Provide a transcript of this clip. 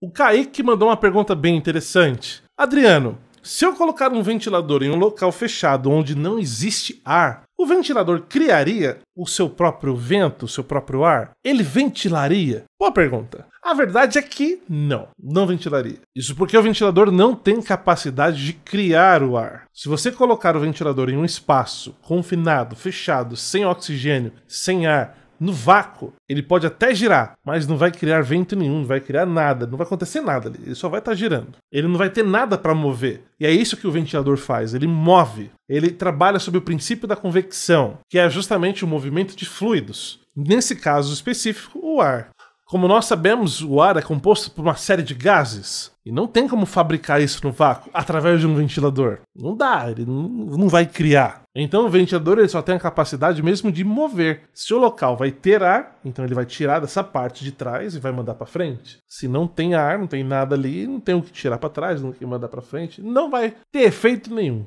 O Kaique mandou uma pergunta bem interessante. Adriano, se eu colocar um ventilador em um local fechado onde não existe ar, o ventilador criaria o seu próprio vento, o seu próprio ar? Ele ventilaria? Boa pergunta. A verdade é que não, não ventilaria. Isso porque o ventilador não tem capacidade de criar o ar. Se você colocar o ventilador em um espaço confinado, fechado, sem oxigênio, sem ar, no vácuo. Ele pode até girar, mas não vai criar vento nenhum, não vai criar nada, não vai acontecer nada. Ele só vai estar tá girando. Ele não vai ter nada para mover. E é isso que o ventilador faz, ele move. Ele trabalha sobre o princípio da convecção, que é justamente o movimento de fluidos. Nesse caso específico, o ar. Como nós sabemos, o ar é composto por uma série de gases. E não tem como fabricar isso no vácuo através de um ventilador. Não dá, ele não vai criar. Então o ventilador ele só tem a capacidade mesmo de mover. Se o local vai ter ar, então ele vai tirar dessa parte de trás e vai mandar para frente. Se não tem ar, não tem nada ali, não tem o que tirar para trás, não tem o que mandar para frente, não vai ter efeito nenhum.